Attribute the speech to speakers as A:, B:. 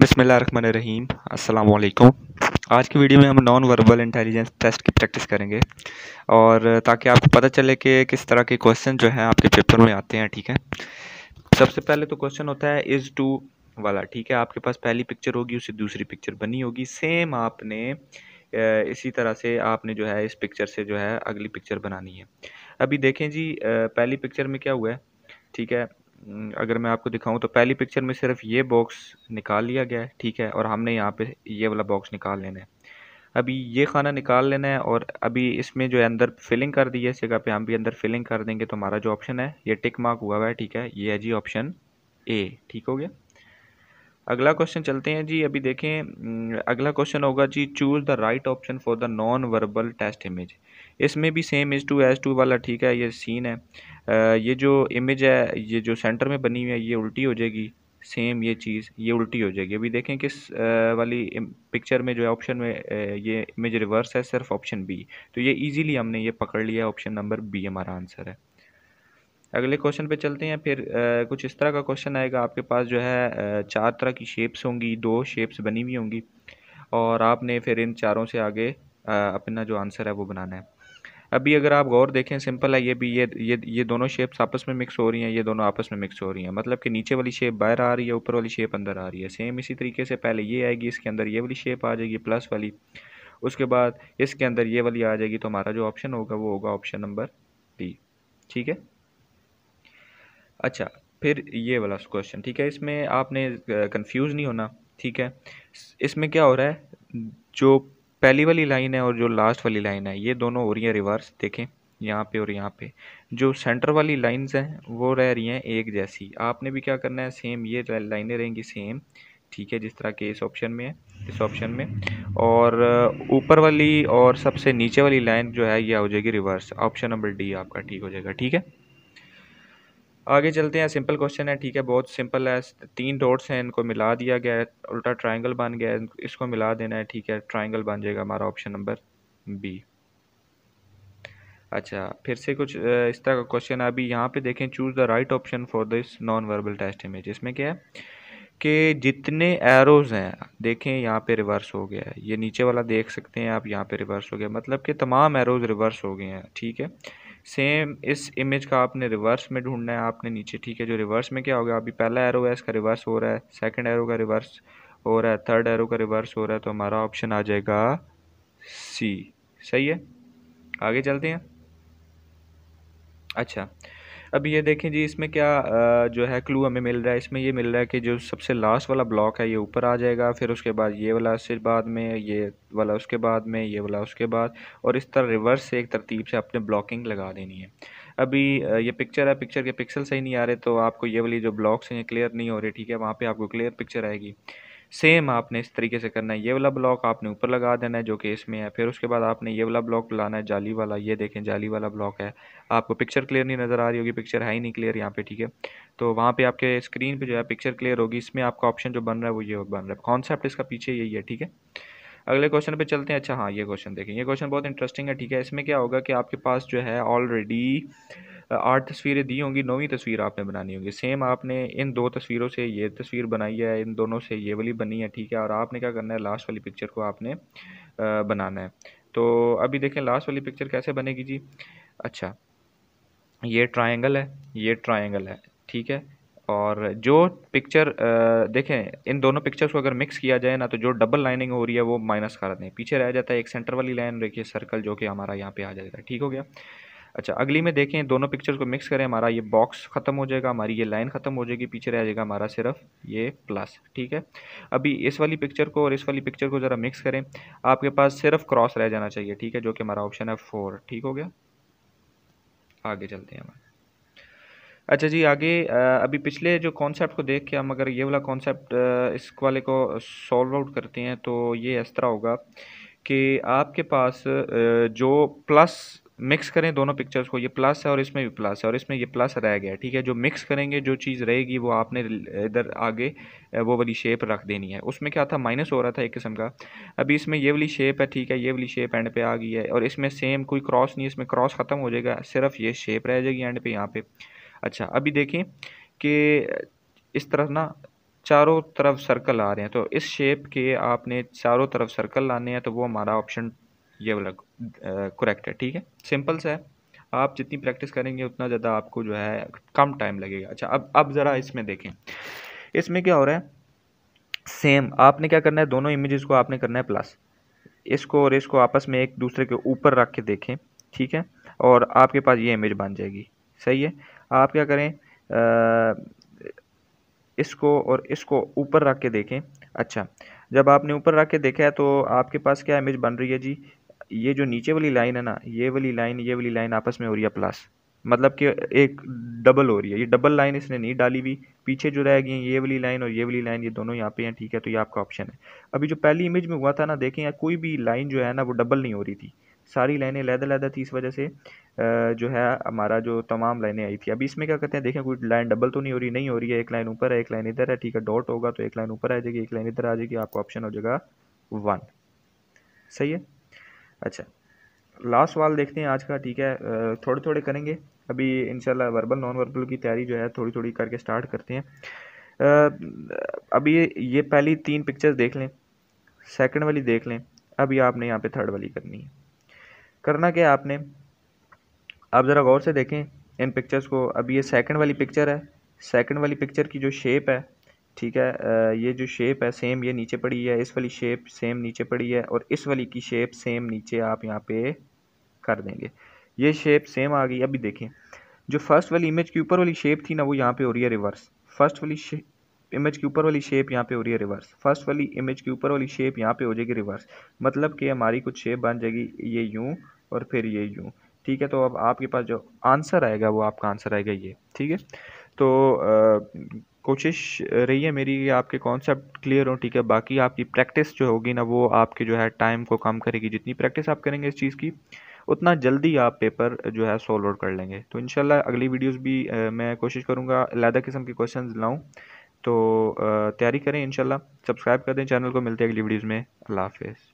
A: बिसमीम अल्लाम आज की वीडियो में हम नॉन वर्बल इंटेलिजेंस टेस्ट की प्रैक्टिस करेंगे और ताकि आपको पता चले कि किस तरह के क्वेश्चन जो हैं आपके पेपर में आते हैं ठीक है सबसे पहले तो क्वेश्चन होता है इज़ टू वाला ठीक है आपके पास पहली पिक्चर होगी उससे दूसरी पिक्चर बनी होगी सेम आपने इसी तरह से आपने जो है इस पिक्चर से जो है अगली पिक्चर बनानी है अभी देखें जी पहली पिक्चर में क्या हुआ है ठीक है हम्म, अगर मैं आपको दिखाऊं तो पहली पिक्चर में सिर्फ ये बॉक्स निकाल लिया गया है ठीक है और हमने यहाँ पे ये वाला बॉक्स निकाल लेना है अभी ये खाना निकाल लेना है और अभी इसमें जो है अंदर फिलिंग कर दी है इस जगह पर हम भी अंदर फिलिंग कर देंगे तो हमारा जो ऑप्शन है ये टिक मार्क हुआ हुआ है ठीक है ये है जी ऑप्शन ए ठीक हो गया अगला क्वेश्चन चलते हैं जी अभी देखें हम्म, अगला क्वेश्चन होगा जी choose the right option for the non verbal test image इसमें भी same is to as to वाला ठीक है ये सीन है ये जो इमेज है ये जो सेंटर में बनी हुई है ये उल्टी हो जाएगी सेम ये चीज़ ये उल्टी हो जाएगी अभी देखें किस वाली पिक्चर में जो है ऑप्शन में ये इमेज रिवर्स है सिर्फ ऑप्शन बी तो ये इजीली हमने ये पकड़ लिया ऑप्शन नंबर बी हमारा आंसर है अगले क्वेश्चन पे चलते हैं फिर कुछ इस तरह का क्वेश्चन आएगा आपके पास जो है चार तरह की शेप्स होंगी दो शेप्स बनी हुई होंगी और आपने फिर इन चारों से आगे अपना जो आंसर है वो बनाना है अभी अगर आप गौर देखें सिंपल है ये भी ये ये ये दोनों शेप्स आपस में मिक्स हो रही हैं ये दोनों आपस में मिक्स हो रही हैं मतलब कि नीचे वाली शेप बाहर आ रही है ऊपर वाली शेप अंदर आ रही है सेम इसी तरीके से पहले ये आएगी इसके अंदर ये वाली शेप आ जाएगी प्लस वाली उसके बाद इसके अंदर ये वाली आ जाएगी तो हमारा जो ऑप्शन होगा वो होगा ऑप्शन नंबर डी ठीक है अच्छा फिर ये वाला क्वेश्चन ठीक है इसमें आपने कंफ्यूज नहीं होना ठीक है इसमें क्या हो रहा है जो पहली वाली लाइन है और जो लास्ट वाली लाइन है ये दोनों हो रही हैं रिवर्स देखें यहाँ पे और यहाँ पे जो सेंटर वाली लाइंस हैं वो रह रही हैं एक जैसी आपने भी क्या करना है सेम ये लाइनें रहेंगी सेम ठीक है जिस तरह के इस ऑप्शन में है इस ऑप्शन में और ऊपर वाली और सबसे नीचे वाली लाइन जो है ये हो जाएगी रिवर्स ऑप्शन नंबर डी आपका ठीक हो जाएगा ठीक है आगे चलते हैं सिंपल क्वेश्चन है ठीक है बहुत सिंपल है तीन डॉट्स हैं इनको मिला दिया गया है उल्टा ट्राइंगल बन गया है इसको मिला देना है ठीक है ट्राइंगल बन जाएगा हमारा ऑप्शन नंबर बी अच्छा फिर से कुछ इस तरह का क्वेश्चन अभी यहाँ पे देखें choose the right option for this non verbal test image इसमें क्या है कि जितने एरोज़ हैं देखें यहाँ पे रिवर्स हो गया है ये नीचे वाला देख सकते हैं आप यहाँ पे रिवर्स हो गया मतलब कि तमाम एरोज़ रिवर्स हो गए हैं ठीक है सेम इस इमेज का आपने रिवर्स में ढूंढना है आपने नीचे ठीक है जो रिवर्स में क्या हो गया अभी पहला एरो है इसका रिवर्स हो रहा है सेकंड एरो का रिवर्स हो रहा है थर्ड एरो का रिवर्स हो रहा है तो हमारा ऑप्शन आ जाएगा सी सही है आगे चलते हैं अच्छा अब ये देखें जी इसमें क्या जो है क्लू हमें मिल रहा है इसमें ये मिल रहा है कि जो सबसे लास्ट वाला ब्लॉक है ये ऊपर आ जाएगा फिर उसके बाद ये वाला उसके बाद में ये वाला उसके बाद में ये वाला उसके बाद और इस तरह रिवर्स से एक तरतीब से अपने ब्लॉकिंग लगा देनी है अभी ये पिक्चर है पिक्चर के पिक्सल सही नहीं आ रहे तो आपको ये वाली जो ब्लॉक्स हैं क्लियर नहीं हो रही ठीक है वहाँ पर आपको क्लियर पिक्चर आएगी सेम आपने इस तरीके से करना है ये वाला ब्लॉक आपने ऊपर लगा देना है जो कि इसमें है फिर उसके बाद आपने ये वाला ब्लॉक लाना है जाली वाला ये देखें जाली वाला ब्लॉक है आपको पिक्चर क्लियर नहीं नज़र आ रही होगी पिक्चर है ही नहीं क्लियर यहाँ पे ठीक है तो वहाँ पे आपके स्क्रीन पे जो है पिक्चर क्लियर होगी इसमें आपका ऑप्शन जो बन रहा है वो ये बन रहा है कॉन्सेप्ट इसका पीछे यही है ठीक है अगले क्वेश्चन पे चलते हैं अच्छा हाँ ये क्वेश्चन देखें ये क्वेश्चन बहुत इंटरेस्टिंग है ठीक है इसमें क्या होगा कि आपके पास जो है ऑलरेडी आठ तस्वीरें दी होंगी नौवीं तस्वीर आपने बनानी होगी सेम आपने इन दो तस्वीरों से ये तस्वीर बनाई है इन दोनों से ये वाली बनी है ठीक है और आपने क्या करना है लास्ट वाली पिक्चर को आपने बनाना है तो अभी देखें लास्ट वाली पिक्चर कैसे बनेगी जी अच्छा ये ट्राइंगल है ये ट्राइंगल है ठीक है और जो पिक्चर देखें इन दोनों पिक्चर्स को अगर मिक्स किया जाए ना तो जो डबल लाइनिंग हो रही है वो माइनस कर दें पीछे रह जाता है एक सेंटर वाली लाइन देखिए सर्कल जो कि हमारा यहाँ पे आ जाता है ठीक हो गया अच्छा अगली में देखें दोनों पिक्चर्स को मिक्स करें हमारा ये बॉक्स ख़त्म हो जाएगा हमारी ये लाइन ख़त्म हो जाएगी पीछे रह जाएगा हमारा सिर्फ ये प्लस ठीक है अभी इस वाली पिक्चर को और इस वाली पिक्चर को ज़रा मिक्स करें आपके पास सिर्फ क्रॉस रह जाना चाहिए ठीक है जो कि हमारा ऑप्शन है फोर ठीक हो गया आगे चलते हैं हमारे अच्छा जी आगे अभी पिछले जो कॉन्सेप्ट को देख के हम अगर ये वाला कॉन्सेप्ट इस वाले को सॉल्व आउट करते हैं तो ये इस तरह होगा कि आपके पास जो प्लस मिक्स करें दोनों पिक्चर्स को ये प्लस है और इसमें भी प्लस है और इसमें ये प्लस रह गया ठीक है जो मिक्स करेंगे जो चीज़ रहेगी वो आपने इधर आगे वो वाली शेप रख देनी है उसमें क्या था माइनस हो रहा था एक किस्म का अभी इसमें ये वाली शेप है ठीक है ये वाली शेप एंड पे आ गई है और इसमें सेम कोई क्रॉस नहीं इसमें क्रॉस ख़त्म हो जाएगा सिर्फ ये शेप रह जाएगी एंड पे यहाँ पे अच्छा अभी देखें कि इस तरह ना चारों तरफ सर्कल आ रहे हैं तो इस शेप के आपने चारों तरफ सर्कल लाने हैं तो वो हमारा ऑप्शन ये वाला करेक्ट है ठीक है सिंपल सा है आप जितनी प्रैक्टिस करेंगे उतना ज़्यादा आपको जो है कम टाइम लगेगा अच्छा अब अब ज़रा इसमें देखें इसमें क्या हो रहा है सेम आपने क्या करना है दोनों इमेजेस को आपने करना है प्लस इसको और इसको आपस में एक दूसरे के ऊपर रख के देखें ठीक है और आपके पास ये इमेज बन जाएगी सही है आप क्या करें इसको और इसको ऊपर रख के देखें अच्छा जब आपने ऊपर रख के देखा है तो आपके पास क्या इमेज बन रही है जी ये जो नीचे वाली लाइन है ना ये वाली लाइन ये वाली लाइन आपस में हो रही है प्लस मतलब कि एक डबल हो रही है ये डबल लाइन इसने नहीं डाली हुई पीछे जो रह गई है ये वाली लाइन और ये वाली लाइन ये दोनों यहाँ पे हैं ठीक है तो ये आपका ऑप्शन है अभी जो पहली इमेज में हुआ था ना देखें यहाँ कोई भी लाइन जो है ना वो डबल नहीं हो रही थी सारी लाइनें लहदा लहदा थी इस वजह से जो है हमारा जो तमाम लाइनें आई थी अभी इसमें क्या करते हैं देखें कोई लाइन डबल तो नहीं हो रही नहीं हो रही है एक लाइन ऊपर है एक लाइन इधर है ठीक है डॉट होगा तो एक लाइन ऊपर आ जाएगी एक लाइन इधर आ जाएगी आपका ऑप्शन हो जाएगा वन सही है अच्छा लास्ट सवाल देखते हैं आज का ठीक है थोड़े थोड़े करेंगे अभी इंशाल्लाह वर्बल नॉन वर्बल की तैयारी जो है थोड़ी थोड़ी करके स्टार्ट करते हैं अभी ये पहली तीन पिक्चर्स देख लें सेकंड वाली देख लें अभी आपने यहाँ पे थर्ड वाली करनी है करना क्या आपने आप ज़रा गौर से देखें इन पिक्चर्स को अब ये सेकंड वाली पिक्चर है सेकंड वाली पिक्चर की जो शेप है ठीक है ये जो शेप है सेम ये नीचे पड़ी है इस वाली शेप सेम नीचे पड़ी है और इस वाली की शेप सेम नीचे आप यहाँ पे कर देंगे ये शेप सेम आ गई अभी देखें जो फर्स्ट वाली इमेज के ऊपर वाली शेप थी ना वो यहाँ पे हो रही है रिवर्स फर्स्ट वाली इमेज के ऊपर वाली शेप यहाँ पे हो रही है रिवर्स फर्स्ट वाली इमेज के ऊपर वाली शेप यहाँ पे हो जाएगी रिवर्स मतलब कि हमारी कुछ शेप बन जाएगी ये यूँ और फिर ये यूँ ठीक है तो अब आपके पास जो आंसर आएगा वो आपका आंसर आएगा ये ठीक है तो कोशिश रही है मेरी कि आपके कॉन्सेप्ट क्लियर हो ठीक है बाकी आपकी प्रैक्टिस जो होगी ना वो आपके जो है टाइम को कम करेगी जितनी प्रैक्टिस आप करेंगे इस चीज़ की उतना जल्दी आप पेपर जो है सॉल्व आउट कर लेंगे तो इंशाल्लाह अगली वीडियोस भी आ, मैं कोशिश करूँगा अलहदा किस्म के क्वेश्चन लाऊँ तो तैयारी करें इन सब्सक्राइब कर दें चैनल को मिलते हैं अगली वीडियोज़ में अल्लाह हाफिज़